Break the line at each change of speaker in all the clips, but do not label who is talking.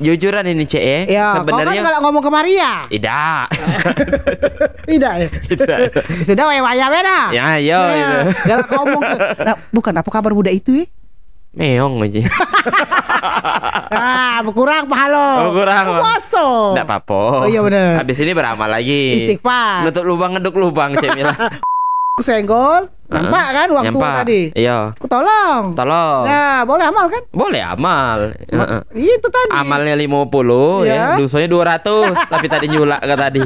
jujuran ini cek ya. ya kan sebenarnya kan kalau
ngomong ke Maria. Tidak. tidak ya. Tidak. Sudah waya-waya beda. Ya, yo ya. Gitu.
Ya, ngomong ke,
nah, bukan apa kabar muda itu ya?
Meong aja.
ah, berkurang pahala. Berkurang. kurang. Puasa. Enggak
apa-apa. Oh, iya benar. Habis ini beramal lagi. Istighfar. Nutup lubang ngeduk lubang, Cemila. Mila.
Senggol. Nampak kan waktu tua tadi. Iya. Ku tolong. Tolong. Nah, boleh amal kan?
Boleh amal. Ma itu tadi. Amalnya 50 ya, ya dusunya 200, tapi tadi nyulak ke tadi.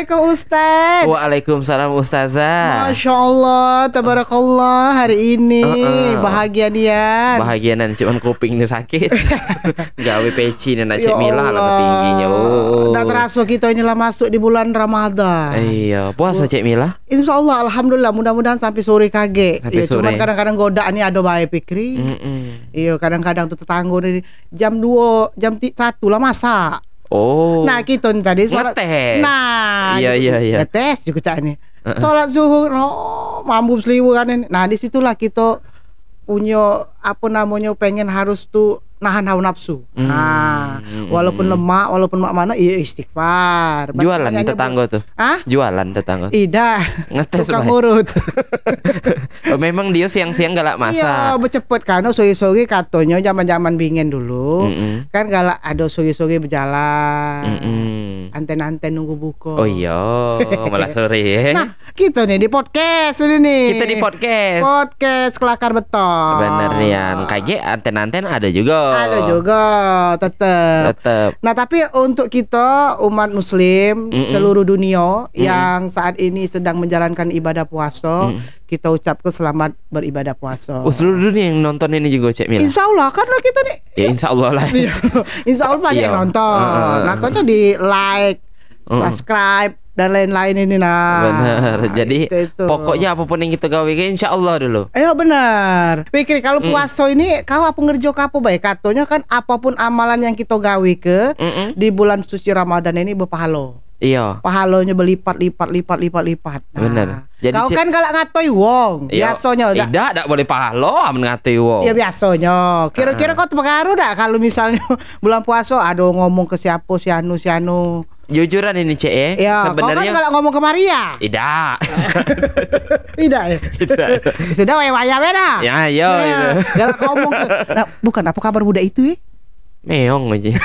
Assalamualaikum Ustaz Waalaikumsalam Ustazah Masya Allah Tabarakallah Hari ini uh -uh. Bahagia dia Bahagia
Cuman kuping sakit Gawe peci nih ya cek milah lah tingginya oh. Nggak terasa
kita inilah masuk di bulan Ramadan
Iya Puasa cek milah
Insya Allah Alhamdulillah Mudah-mudahan sampai sore kaget Sampai ya, sore Cuman kadang-kadang godaan ini ada baik pikri mm Iya kadang-kadang tuh tetanggo Jam 2 Jam 1 lah masak Oh. Nah, kita tadi sholat. Ngetes. Nah, iya gitu. iya iya. Ngetes juga cak ini. Uh-uh. Sholat zuhur, no, mampu seliwuran ini. Nah, disitulah kita punya apa namanya pengen harus tuh nahan hawa nafsu. Hmm. Nah, walaupun hmm. lemah, walaupun mak mana, iya istighfar. Bahkan Jualan tetangga
tuh. Ah, Jualan tetangga. Ida. Ngetes Tukang urut. oh, memang dia siang-siang galak masa. Iya,
cepet kan. Oh, sore-sore katanya zaman-zaman bingin dulu. Mm -hmm. Kan galak ada sore-sore berjalan. Mm -hmm. Anten-anten nunggu buku. Oh iya,
malah sore ya. Nah,
kita nih di podcast ini nih. Kita di podcast. Podcast kelakar beton. Bener nih lumayan
KG anten-anten ada juga ada juga
tetep tetep nah tapi untuk kita umat muslim mm -mm. seluruh dunia mm -mm. yang saat ini sedang menjalankan ibadah puasa mm -mm kita ucapkan selamat beribadah puasa. Oh,
seluruh dunia yang nonton ini juga cek Mila. Insya
Allah karena kita nih.
Ya, insya Allah lah. Iya.
insya Allah banyak iya. yang nonton. Uh, nah, kau di like,
subscribe,
dan lain-lain ini nah. Benar. Nah, Jadi itu,
itu. pokoknya
apapun yang kita gawe insya Allah dulu. Ayo eh, oh, benar. Pikir kalau mm. puasa ini kau apa ngerjo kapo baik katonya kan apapun amalan yang kita gawe ke mm -mm. di bulan suci Ramadan ini berpahala. Iya. Pahalonya berlipat-lipat lipat-lipat lipat.
Nah. Benar. Jadi kau kan
kalau ngatoi wong, iya. biasanya udah. Eh, tidak, tidak
boleh pahalo amun ngatoi wong. Iya
biasanya. Kira-kira uh kau terpengaruh dah kalau misalnya bulan puasa aduh ngomong ke siapa si anu si anu
jujuran ini cek ya. ya kan sebenarnya kan kalau
ngomong ke Maria.
Tidak. tidak ya. Tidak.
Sudah waya-waya beda. Ya,
yo ya. Ya, ya, gitu. ya
ngomong ke, nah, bukan apa kabar muda itu ya?
Meong aja.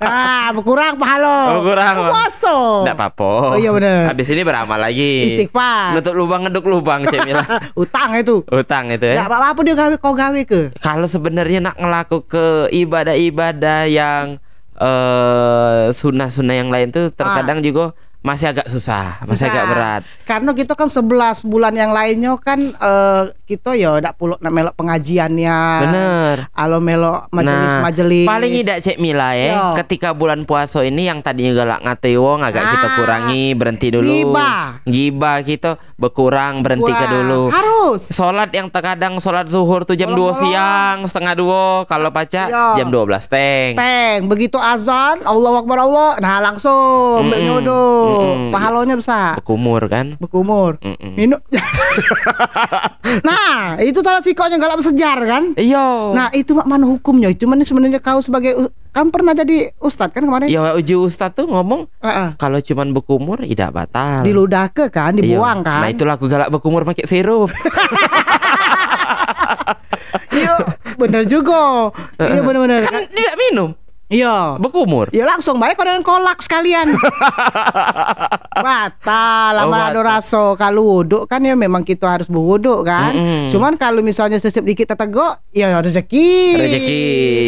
ah, berkurang pahalo. Berkurang, kurang. Puasa. Enggak apa-apa. Oh, iya benar.
Habis ini beramal lagi. Istighfar. Nutup lubang ngeduk lubang Cemila. Utang itu. Utang itu ya. Enggak apa-apa dia gawe kau gawe ke. Kalau sebenarnya nak ngelaku ke ibadah-ibadah yang uh, sunnah-sunnah yang lain tuh terkadang ah. juga masih agak susah,
masih agak berat. Karena kita kan sebelas bulan yang lainnya kan uh, kita ya ndak perlu nak melok pengajiannya. Bener. Alo melok majelis-majelis. Nah, paling tidak
cek Mila ya, yo. ketika bulan puasa ini yang tadinya galak ngate wong agak nah, kita ah, kurangi, berhenti dulu. Giba. Giba kita berkurang, berhenti ke dulu. Harus. Salat yang terkadang salat zuhur tuh jam dua siang, setengah dua kalau pacar jam jam 12 teng.
Teng, begitu azan, Allah Akbar Allah. Nah, langsung mm -mm. Mm-mm. Pahalonya besar.
Bekumur kan? Bekumur. Mm-mm.
Minum. nah, itu salah sikonya galak sejar kan? Iyo. Nah, itu mak mana hukumnya? Itu mana sebenarnya kau sebagai kan pernah jadi Ustad kan kemarin? iyo
uji Ustad tuh ngomong uh-uh. kalau cuman bekumur tidak batal.
Diludake kan, iya. dibuang Iyo. kan. Nah,
itulah aku galak bekumur pakai sirup.
Iya, bener juga. Iya bener-bener. kan tidak minum. Iya. Bekumur. Ya langsung baik dengan kolak sekalian. batal oh, lama oh, ada raso kalau wuduk kan ya memang kita harus berwuduk kan. Mm -hmm. Cuman kalau misalnya sesip dikit tetego ya rezeki. Rezeki.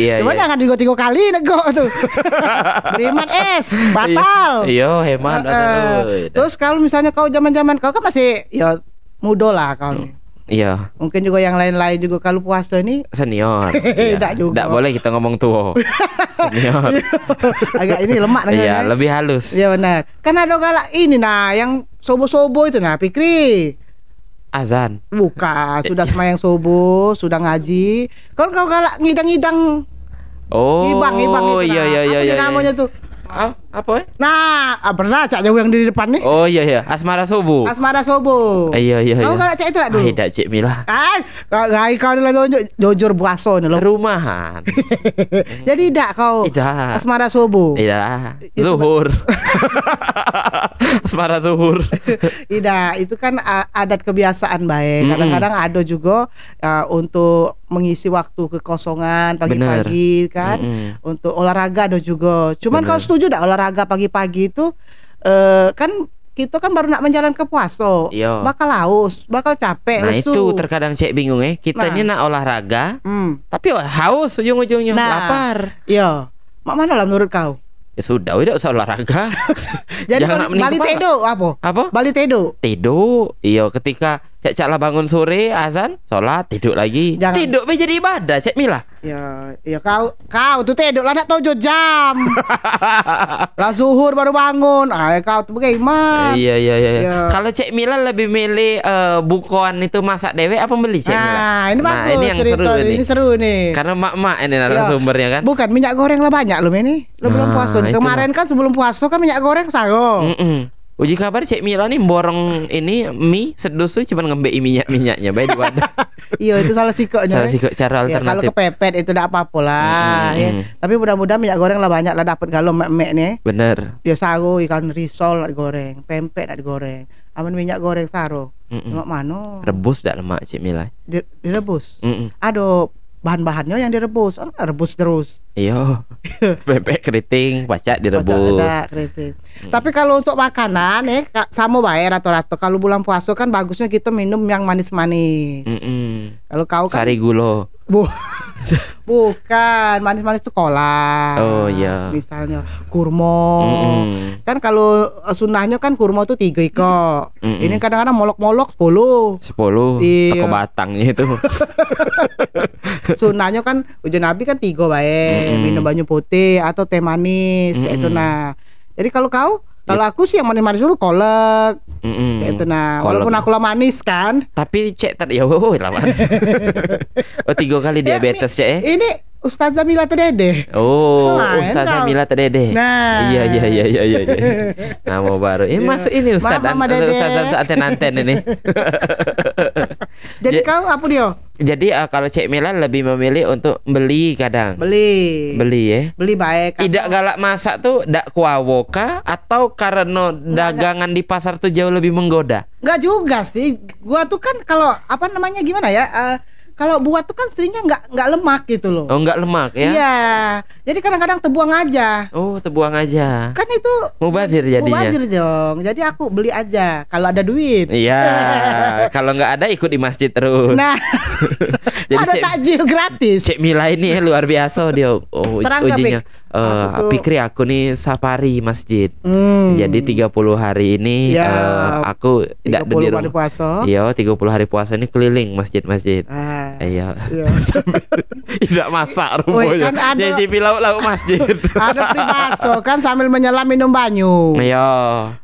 Iya, Cuman iya. jangan tiga tiga kali nego tuh. Beriman es batal. Iya, iya hemat. Uh, terus kalau misalnya kau zaman zaman kau kan masih ya mudo lah kau. Hmm Iya. Mungkin juga yang lain-lain juga kalau puasa ini
senior. Tidak
iya. juga. Tidak boleh
kita ngomong tua. senior.
Agak ini lemak nanya. Iya,
lebih halus.
Iya benar. Kan ada galak ini nah yang sobo-sobo itu nah Pikri. Azan. buka eh. sudah semayang sobo, sudah ngaji. Kalau kau galak ngidang-ngidang. Oh. ibang-ibang itu. Iya, nah. iya, iya, iya, iya. Namanya iya. tuh. Ah? Apa? Eh? Nah, pernah cak jauh yang di depan nih. Oh
iya iya, asmara subuh.
Asmara subuh. Ah,
iya iya. Kau iya. kalau cak itu lah dulu. Ah, tidak cek mila.
Ah, kalau kau nilai lalu jujur buaso nih lo. Rumahan. Jadi tidak kau. Tidak. Eh, asmara subuh. Eh, tidak.
Ya, zuhur. asmara zuhur.
tidak, eh, itu kan ah, adat kebiasaan baik. Kadang-kadang ada juga uh, untuk mengisi waktu kekosongan pagi-pagi kan. Untuk olahraga ada juga. Cuman Bener. kau setuju tidak olahraga? olahraga pagi-pagi itu eh, kan kita kan baru nak menjalankan puasa. Iya. Yo. Bakal haus, bakal capek, nah, lesu. itu
terkadang cek bingung ya. Kita nah. ini nak olahraga,
hmm. tapi haus ujung-ujungnya nah. lapar. Iya. Mak mana lah menurut kau?
Ya sudah, udah usah olahraga. Jadi Jangan Bali tedo
apa? Apa? Bali tedo.
Tedo. Iya, ketika cek lah bangun sore azan sholat tidur lagi Jangan. tidur
be jadi ibadah cek mila ya ya kau kau tuh tidur lah nak jam lah zuhur baru bangun ah kau tuh bagaimana eh, iya, iya iya iya ya.
kalau cek mila lebih milih uh, bukuan itu masak dewe apa beli cek mila
nah ini nah, bagus ini yang seru ini nih.
seru nih karena mak mak ini adalah ya. sumbernya kan
bukan minyak goreng lah banyak loh ini lo nah, belum puasa kemarin kan sebelum puasa kan minyak goreng sago mm -mm Uji kabar
Cek Mila nih borong ini mie sedus tuh cuma ngembek minyak-minyaknya baik di wadah.
iya itu salah sikoknya. Salah eh. sikok cara alternatif. Ya, kalau kepepet itu tidak apa-apa lah. Hmm. Ya. Tapi mudah-mudahan minyak goreng lah banyak lah dapat kalau mek-mek nih. Eh. Bener. Dia ya, sago ikan risol lah goreng, pempek lah goreng. Aman minyak goreng saro. Mm -mm. Lemak mana? Rebus dak lemak Cek Mila. Direbus. Mm -mm. Aduh bahan-bahannya yang direbus oh, rebus terus iya
bebek keriting pacak direbus pacak,
keriting hmm. tapi kalau untuk makanan eh, sama bayar rata-rata kalau bulan puasa kan bagusnya kita minum yang manis-manis mm kalau kau kan, sari
gulo Bu
Bukan, manis-manis tuh kolak. Oh iya. Misalnya kurma. Mm -mm. Kan kalau eh, sunnahnya kan kurma tuh tiga kok. Mm -mm. Ini kadang-kadang molok-molok sepuluh.
Sepuluh. Iya. Teko batangnya itu.
sunnahnya kan ujian nabi kan tiga baik. Mm -mm. Minum banyak putih atau teh manis mm -mm. itu nah. Jadi kalau kau kalau aku sih yang manis-manis dulu kolek.
Mm -hmm. Kayak itu nah. Kolek. Walaupun aku
lah manis kan. Tapi cek tadi
ya wow lah manis. oh tiga kali diabetes cek ya.
Ini Ustazah Mila Tedede.
Oh, nah, Ustazah Mila Tedede.
Nah. Iya
iya iya iya iya. iya. Nah mau baru. Ini eh, masuk iya. ini Ustaz Mama, Mama Anten Anten ini.
Jadi ja kau apa dia?
Jadi uh, kalau Cek Mila lebih memilih untuk beli kadang. Beli. Beli ya. Beli baik. Tidak galak masak tuh dak kuawoka atau karena dagangan Nggak. di pasar tuh jauh lebih menggoda?
Enggak juga sih. Gua tuh kan kalau apa namanya gimana ya? Uh, kalau buat tuh kan seringnya nggak nggak lemak gitu loh.
Oh nggak lemak ya? Iya.
Jadi kadang-kadang tebuang aja. Oh tebuang aja. Kan itu
mubazir jadinya. Mubazir
dong. Jadi aku beli aja kalau ada duit. Iya.
kalau nggak ada ikut di masjid terus. Nah. Jadi ada takjil gratis. Cek Mila ini ya, luar biasa dia. Oh Terang ujinya. Eh, uh, pikir ya, aku nih safari masjid.
Hmm. Jadi
30 hari ini ya, uh, aku tidak hari
rumah.
Iya, 30 hari puasa ini keliling masjid-masjid. Ah. Iya. iya. Tidak masak rumahnya. Kan ada, Nyicipi lauk-lauk masjid.
ada masuk kan sambil menyelam minum banyu. Iya.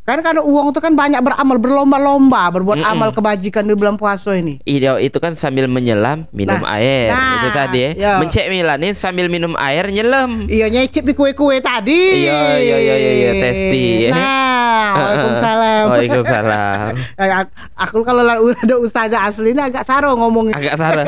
Karena karena uang itu kan banyak beramal berlomba-lomba berbuat mm -mm. amal kebajikan di bulan puasa ini.
Iya itu kan sambil menyelam minum nah, air nah, itu tadi ya. Iya. Mencek milanin sambil minum air nyelam. Iya nyicip
di kue-kue tadi. Iya iya iya iya iya testi. Ya. Nah, Waalaikumsalam. Waalaikumsalam. Eh, aku kalau ada ustazah aslinya agak saro ngomong. Agak saro.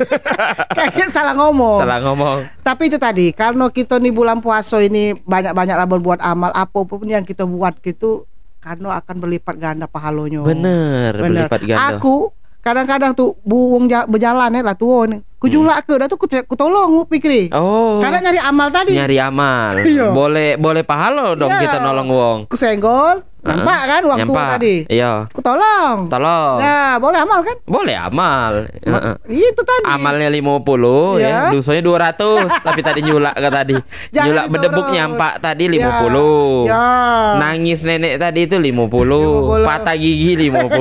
Kayaknya salah ngomong. Salah ngomong tapi itu tadi karena kita nih bulan puasa ini banyak banyak lah berbuat amal apapun yang kita buat gitu karena akan berlipat ganda pahalonya. bener, bener. berlipat ganda aku kadang-kadang tuh buung berjalan ya lah tuh Kujulak ke, dah tu ku, ku tolong ku pikir. Oh. Karena nyari amal tadi. Nyari
amal. Iya. Boleh boleh pahalo dong Iyo. kita nolong wong. Ku
senggol, nampak uh, kan waktu nyampak. tadi. Iya. Ku tolong.
Tolong. Nah,
boleh amal kan?
Boleh amal. Ma itu tadi. Amalnya 50 ya. iya. ya, Dusunya 200, tapi tadi nyulak ke tadi. Jangan nyulak bedebuk nyampak tadi 50. Iya. iya. Nangis nenek tadi itu 50. 50. Patah gigi 50.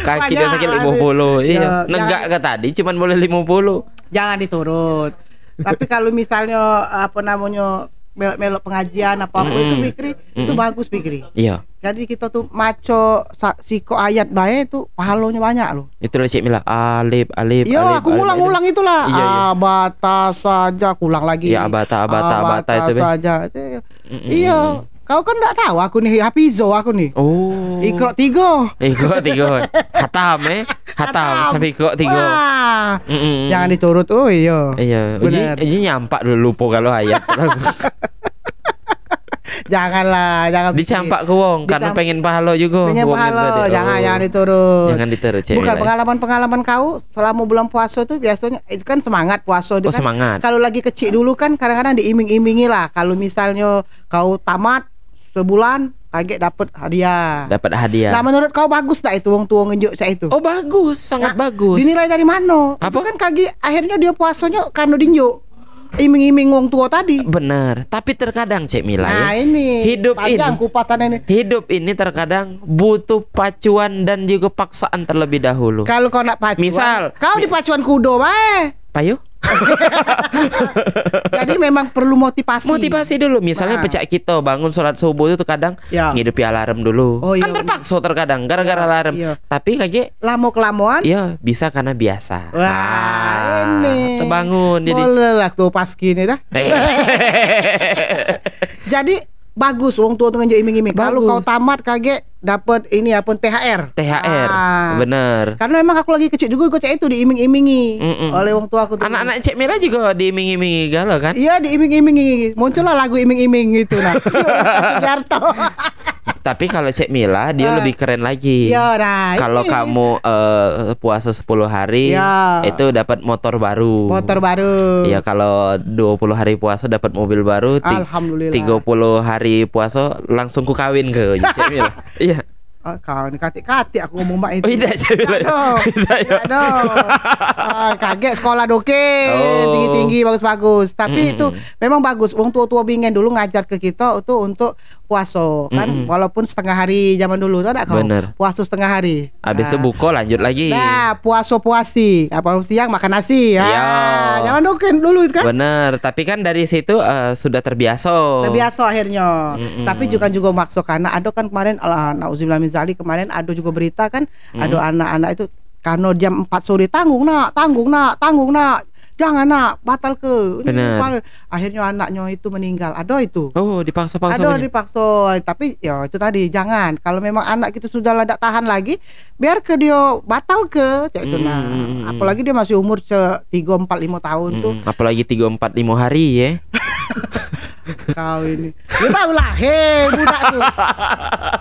Kaki dia sakit 50. Iya. iya. Negak ke tadi cuman boleh 50
jangan diturut tapi kalau misalnya apa namanya melok-melok pengajian apa apa mm itu pikir mm itu bagus pikir iya jadi kita tuh maco siko ayat baik itu pahalonya banyak loh
itu lah mila alif alif iya aku ulang-ulang itulah iya, iya,
abata saja ulang lagi iya abata abata abata, abata itu saja iya Kau kan enggak tahu aku nih Hafizo aku nih. Oh. Ikro tiga.
Ikro tiga. Hatam eh. Hatam, Hatam. sampai ikro tiga. Mm -mm. Jangan
diturut. Oh iya.
Iya. Uji, uji nyampak dulu lupa kalau ayat Janganlah, jangan dicampak ke wong karena pengen pahala juga. Pengen pahala, oh. jangan jangan diturut.
Jangan diturut. Bukan pengalaman-pengalaman kau selama bulan puasa tuh biasanya itu kan semangat puasa oh, kan. Semangat. Kalau lagi kecil dulu kan kadang-kadang diiming-imingi lah. Kalau misalnya kau tamat sebulan kaget dapat hadiah.
Dapat hadiah. Nah,
menurut kau bagus tak itu wong tua ngejuk saya itu? Oh, bagus, nah, sangat nah, bagus. Dinilai dari mana? Apa? Itu kan kaki akhirnya dia puasonya karena dinjuk iming-iming wong tua tadi. Bener.
tapi terkadang Cek Mila ya, nah, ini hidup ini kupasan ini. Hidup ini terkadang butuh pacuan dan juga paksaan terlebih dahulu. Kalau kau nak pacuan, misal kau di
pacuan kudo bae. Payu? Jadi memang perlu motivasi. Motivasi dulu. Misalnya nah. pecah
kita bangun sholat subuh itu kadang ya. ngidupi alarm dulu.
Oh, iya, kan terpaksa
terkadang gara-gara ya, alarm. Iya. Tapi kayak
lamo kelamuan. Iya,
bisa karena biasa.
Wah, nah, ini. Terbangun jadi. lah tuh pas gini dah. Eh. jadi bagus uang tua dengan iming-iming. Kalau kau tamat kaget dapat ini apa THR. THR. Ah. Bener. Karena memang aku lagi kecil juga gue cek itu diiming-imingi Mm-mm. oleh orang tua aku. Anak-anak cek merah juga diiming-imingi galo kan? Iya diiming-imingi. Muncullah lagu iming-iming gitu nah. Sugiarto. Tapi kalau
Cek Mila dia ah. lebih keren lagi. Iya,
nah, kalau kamu
uh, puasa 10 hari ya. itu dapat motor baru. Motor
baru. Iya,
kalau 20 hari puasa dapat mobil baru. Alhamdulillah. 30 hari puasa langsung ku kawin ke Cek Mila. Iya.
Oh, kau ini kati-kati aku ngomong mbak itu. Oh, tidak, tidak dong. Ya. Tidak dong. Uh, kaget sekolah doke oh. tinggi-tinggi bagus-bagus. Tapi hmm. itu memang bagus. Wong tua-tua bingen dulu ngajar ke kita itu untuk puaso kan mm -hmm. walaupun setengah hari zaman dulu tuh ada kau Bener. puaso setengah hari habis nah. itu
buko lanjut lagi nah
puaso puasi apa siang makan nasi ya zaman dulu kan dulu kan
bener tapi kan dari situ uh, sudah terbiasa terbiasa
akhirnya mm -hmm. tapi juga juga maksud karena ada kan kemarin Allah nauzubillah minzali kemarin ada juga berita kan mm -hmm. ada anak-anak itu karena jam 4 sore tanggung nak tanggung nak tanggung nak jangan nak batal ke Benar. akhirnya anaknya itu meninggal ada itu
oh dipaksa paksa ada
dipaksa tapi ya itu tadi jangan kalau memang anak kita sudah tidak tahan lagi biar ke dia batal ke ya itu nah. hmm. nah apalagi dia masih umur tiga empat lima tahun hmm. tuh
apalagi tiga empat lima hari ya
kau ini dia ya, baru lahir budak tuh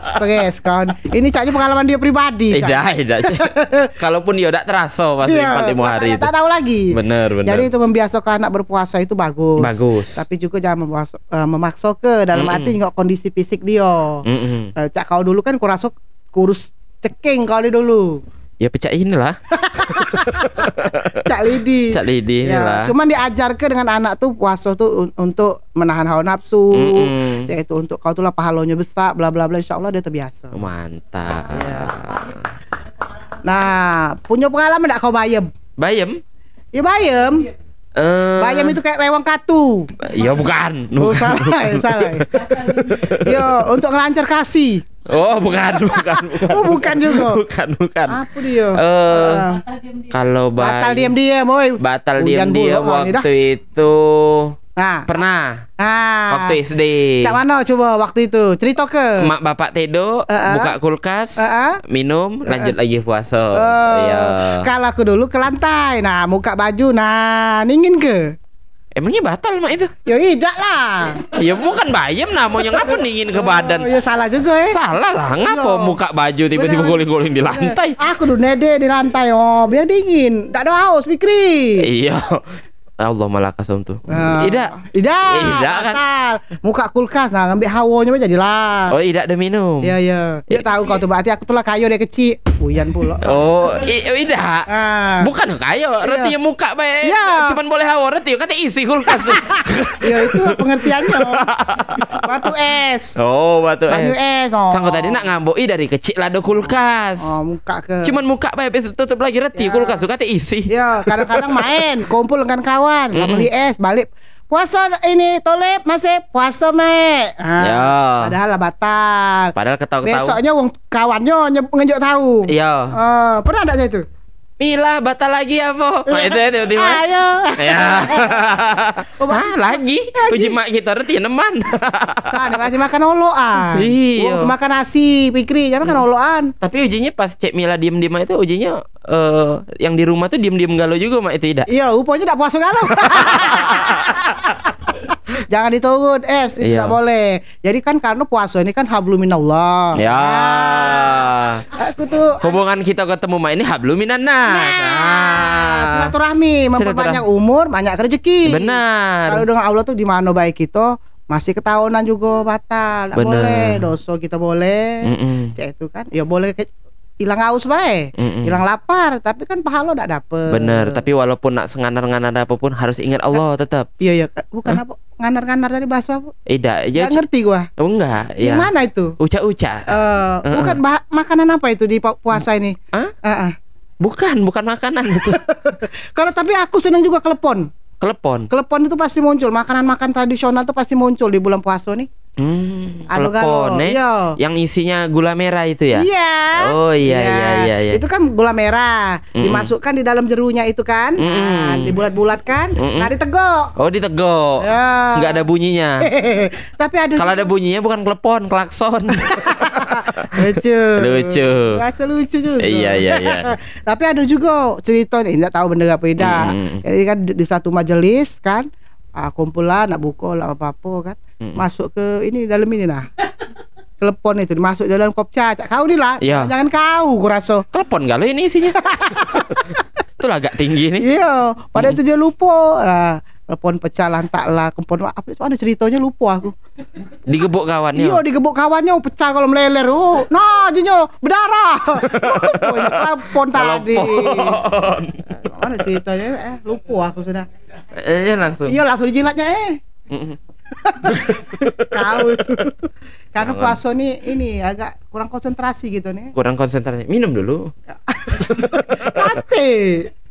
stres kan ini caknya pengalaman dia pribadi kan? tidak tidak
kalaupun dia udah terasa pas ya, lima lima hari itu tak tahu lagi bener benar jadi itu
membiasakan anak berpuasa itu bagus bagus tapi juga jangan memaksa, uh, memaksa ke dalam mm hmm arti nggak kondisi fisik dia mm hmm cak kau dulu kan kurasa kurus ceking kau dulu
ya pecah inilah cak lidi cak lidi ya, inilah cuman
diajarkan dengan anak tuh puasa tuh untuk menahan hawa nafsu mm -mm. itu untuk kau tuh lah pahalonya besar bla bla bla insyaallah dia terbiasa
mantap ya.
nah punya pengalaman gak kau bayem bayem ya bayem
Uh, Bayam itu
kayak rewang katu. Ya
bukan. Oh, salah, ya, salah.
Ya. Yo, untuk ngelancar kasih. Oh, bukan, bukan, bukan. Oh, bukan, juga. Bukan, bukan. Apa dia? Eh, uh, kalau batal diam-diam,
Batal diam dia waktu itu Nah, pernah. Nah, Waktu SD. Cak mana
coba waktu itu? Cerita ke. Mak
bapak tedo, uh -uh. buka kulkas, uh -uh. minum, lanjut uh -uh. lagi puasa. Oh. iya.
Kalau aku dulu ke lantai. Nah, muka baju. Nah, ningin ke? Emangnya batal mak itu? Ya tidak lah. ya bukan bayam namanya ngapa dingin ke badan? Oh, ya salah juga ya. Eh. Salah lah. Ngapa Yo. muka
baju tiba-tiba guling-guling di lantai?
Aku udah nede di lantai. Oh, biar dingin. tidak ada haus, mikir Iya.
Allah malakasum tuh.
Ah. ida. Ida. Ida kan. Muka kulkas nah ngambil hawonya aja lah. Oh, ida
ada minum. Iya, iya.
Dia eh, tahu kau tuh berarti aku tuh lah kayu dari kecil puyan pula.
Oh, oh, iya. Ah. Bukan kayo, iya. yang muka baik. Ya. Cuman boleh hawa roti kata isi kulkas tuh. ya itu pengertiannya.
batu es.
Oh, batu, es. es. Oh. Sangko tadi nak ngamboi dari kecil
lado kulkas. Oh, muka ke. Cuman muka baik, besok tutup lagi roti ya. kulkas tuh kata isi. Ya, kadang-kadang main kumpul dengan kawan, mm -hmm. beli es, balik puasa ini tolep masih puasa me nah, ya. padahal lah batal
padahal ketahu ketahu besoknya
wong kawannya ngejok tahu iya uh, pernah ada saya itu Mila batal lagi ya po nah, itu
itu di mana ayo ya ah, lagi uji mak kita nanti
teman kan masih makan oloan iya makan nasi pikri jangan makan hmm. oloan
tapi ujinya pas cek Mila diem diem itu ujinya uh, yang di rumah tuh diem-diem galau juga
mak itu eh, tidak iya upahnya tidak puasa galau Jangan diturun es itu tidak iya. boleh. Jadi kan karena puasa ini kan habluminallah. Ya. Nah,
aku tuh hubungan kita ketemu mah ini habluminan nah. nah. Silaturahmi memperpanjang
umur, banyak rezeki. Benar. Kalau dengan Allah tuh di mana baik kita masih ketahuan juga batal. Bener. Boleh dosa kita boleh. Mm -mm. itu kan. Ya boleh hilang haus bae, hilang mm -mm. lapar, tapi kan pahala ndak dapet. Bener, tapi
walaupun nak senganar nganar apapun harus ingat Allah tetap. Iya iya, eh, bukan
huh? apa nganar-nganar dari bahasa apa?
Ida, ya, gak ngerti gua. Oh enggak, ya. Gimana itu? Uca-uca. Uh, uh -uh. bukan
makanan apa itu di puasa ini? Huh? Uh -uh. Bukan, bukan makanan itu. Kalau tapi aku senang juga kelepon. Kelepon. Kelepon itu pasti muncul, makanan-makan tradisional itu pasti muncul di bulan puasa nih. Hmm, anu eh?
yang isinya gula merah itu ya? Iya. Oh iya iya iya. iya, iya. Itu
kan gula merah mm -mm. dimasukkan di dalam jerunya itu kan, mm -mm. nah, dibulat-bulatkan, mm -mm. nah ditegok.
Oh ditegok, Yeah. nggak ada bunyinya.
Tapi ada. Kalau ada bunyinya bukan klepon, klakson. lucu. Lucu. Rasa lucu juga. Iya iya iya. Tapi ada juga cerita, tidak tahu benda apa tidak. Mm. Jadi kan di, di satu majelis kan ah, kumpul lah nak buka lah apa-apa kan hmm. masuk ke ini dalam ini nah telepon itu masuk dalam kopca cak kau ni lah ya. jangan kau ku rasa telepon galo ini isinya
itulah agak tinggi ni
iya pada hmm. itu dia lupa lah, telepon pecah lantak lah kumpul apa itu ada ceritanya lupa aku
digebuk kawannya iya
digebuk kawannya oh, pecah kalau meleler oh nah jenyo berdarah oh, telepon tadi mana ceritanya eh lupa aku sudah
Eh langsung. Iya
langsung dijilatnya eh. Tahu tuh. Karena puasa nih ini agak kurang konsentrasi gitu nih.
Kurang konsentrasi. Minum dulu. Ya. Kate.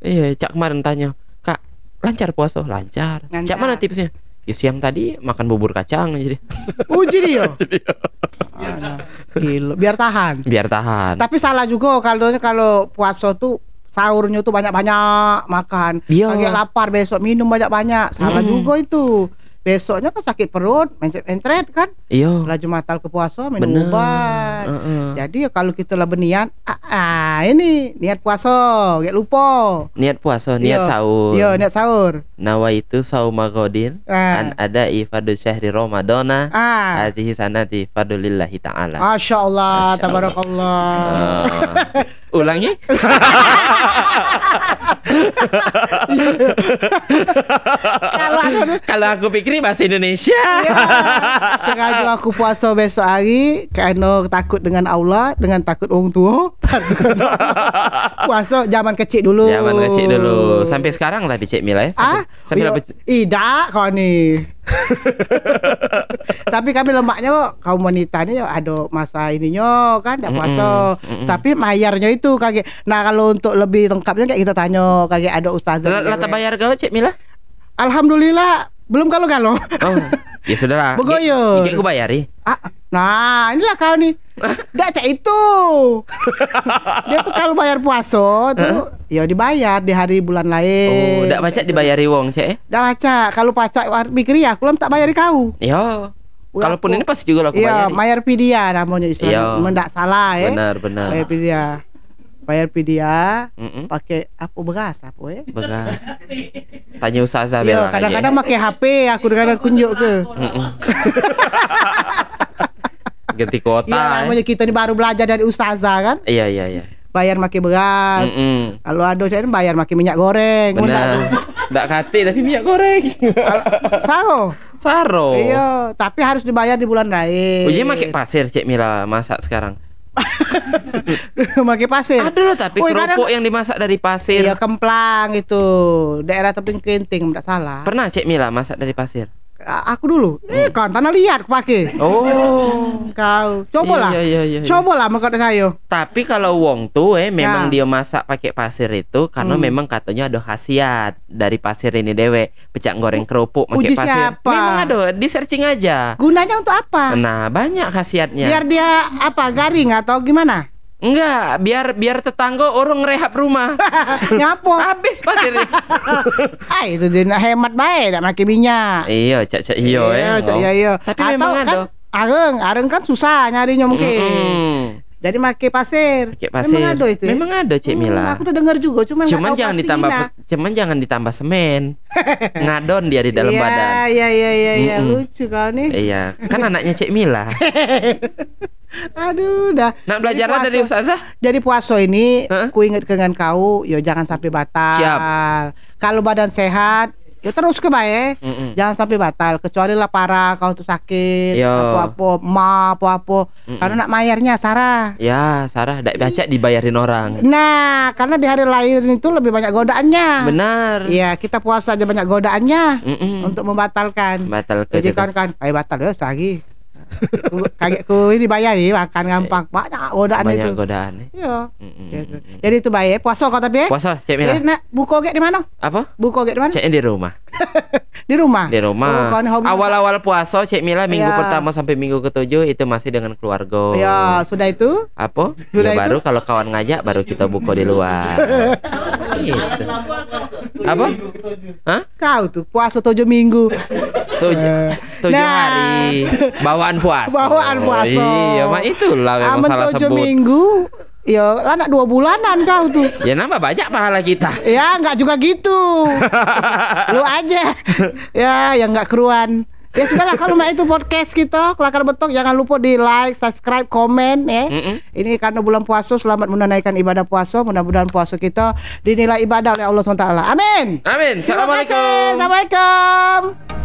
Iya, Cak kemarin tanya, "Kak, lancar puasa?" Lancar. lancar. Cak mana tipsnya? Ya, siang tadi makan bubur kacang jadi. Uji dia. Biar tahan. Biar tahan. Biar tahan. Tapi
salah juga kalau kalau puasa tuh sahurnya tuh banyak-banyak makan. Iya. Lagi lapar besok minum banyak-banyak. Salah hmm. juga itu. Besoknya kan sakit perut, mencet entret kan? Iya. Laju matal ke puasa minum Bener. obat. Uh -uh. Jadi ya kalau kita lah berniat, ah, ah, ini niat puasa, gak lupa.
Niat puasa, niat Iyo. sahur. Iya, niat sahur. Nawa itu sahur magodin ah. an ada ifadu syahri Ramadana ah. ajihi sanati fadulillahi ta'ala.
Allah, tabarakallah. Ah.
ulangi kalau aku pikir bahasa Indonesia ya,
sengaja aku puasa besok hari karena takut dengan Allah dengan takut orang tua puasa zaman kecil dulu zaman kecil dulu sampai sekarang lah picik Mila ya sampai, ah, sampai iya, tidak kau nih tapi kami lemaknya kaum wanitanya ya, ada masa ininya kan tidak puasa mm -hmm. tapi mayarnya itu kaget nah kalau untuk lebih lengkapnya kayak kita tanya kaget ada ustazah lata gitu ya. bayar galau cek Mila Alhamdulillah belum kalau galau oh ya sudah lah
begoyo gue bayari ah,
nah inilah kau nih Enggak cak itu. dia tuh kalau bayar puasa tuh huh? ya dibayar di hari bulan lain. Oh, enggak baca
dibayari wong cak.
Enggak ya? baca. Kalau pasak mikir ya aku tak bayari kau. ya Kalaupun ini pasti juga aku iya, bayar pidia namanya istilahnya. Mendak salah ya. Benar, benar. Bayar pidia. Bayar pidia mm -mm. pakai apa beras apa ya? Beras.
Tanya usaha Iya, kadang-kadang
ya. pakai HP aku kadang kunjuk ke. Mm
ganti kuota. Iya, namanya kan, eh.
kita ini baru belajar dari ustazah kan? Iya, iya, iya. Bayar makin beras. Mm -mm. Kalau ada saya bayar makin minyak goreng. Benar.
Enggak kate tapi minyak goreng.
Saro. Saro. Iya, tapi harus dibayar di bulan lain. Uji oh, iya, makin
pasir Cek Mira masak sekarang.
Makai pasir. Ada loh tapi oh, kerupuk kadang... yang dimasak dari pasir. Iya, kemplang itu.
Daerah tebing Kenting, enggak salah. Pernah Cek Mila masak dari pasir?
aku dulu. Hmm. Eh, kan tanah liat pakai. Oh. Kau coba lah. Iya, iya, iya, iya. Coba lah makan kayu.
Tapi kalau wong tuh eh memang ya. dia masak pakai pasir itu karena hmm. memang katanya ada khasiat dari pasir ini dewe. Pecak goreng kerupuk pakai pasir. Siapa? Memang ada,
di searching aja. Gunanya untuk apa? Nah,
banyak khasiatnya. Biar
dia apa garing atau gimana? Enggak, biar biar tetangga orang ngerehab rumah. Nyapo. Habis pasir. ah itu dina hemat baik, dak make minyak.
Iya, cak cak iyo ya. Iya, iya eh. cak iyo.
Iya. Tapi Atau memang kan, ada. Areng, areng kan susah nyarinya mungkin. Mm -hmm dari make pasir. Make pasir. Memang ada itu. Ya? Memang
ada, Cek hmm, Mila. Hmm, aku
tuh dengar juga, cuman cuman jangan ditambah gina. cuman jangan
ditambah semen. Ngadon dia di dalam yeah, badan. Iya,
iya, iya, iya, mm lucu kau nih. Iya, kan anaknya Cek Mila. Aduh, dah. Nak belajar puaso, dari ustazah? Jadi puasa ini huh? ku ingat dengan kau, yo ya jangan sampai batal. Siap. Kalau badan sehat, ya terus ke bae mm -mm. jangan sampai batal kecuali lah parah kalau tuh sakit Yo. apa apa ma apa apa mm -mm. karena nak mayarnya Sarah
ya Sarah tidak baca dibayarin orang
nah karena di hari lahir itu lebih banyak godaannya benar ya kita puasa aja banyak godaannya mm -mm. untuk membatalkan batal jadi kan kan ayo batal ya lagi kakekku ini bayar nih makan gampang eh, banyak godaan banyak itu godaan eh. iya mm jadi itu bayar puasa kau tapi ya puasa cek mila jadi nak buku di mana apa buku di mana
cek di rumah di rumah di rumah oh, awal-awal puasa cek mila minggu ya. pertama sampai minggu ketujuh itu masih dengan keluarga ya sudah itu apa sudah ya, itu? baru kalau kawan ngajak baru kita buka di luar gitu. Apa? Hah?
Kau tuh puasa tujuh minggu. Tujuh, eh, tujuh nah.
hari. Bawaan puasa. Bawaan puasa. Iya, mah itulah yang Amen salah tujuh sebut. minggu
Ya anak dua bulanan kau tuh.
Ya nambah banyak pahala kita.
Ya nggak juga gitu. Lu aja. Ya yang nggak keruan ya sudah lah kalau itu podcast kita kelakar betok jangan lupa di like subscribe komen ya mm -mm. ini karena bulan puasa selamat menunaikan ibadah puasa mudah-mudahan puasa kita dinilai ibadah oleh Allah SWT amin
amin assalamualaikum
assalamualaikum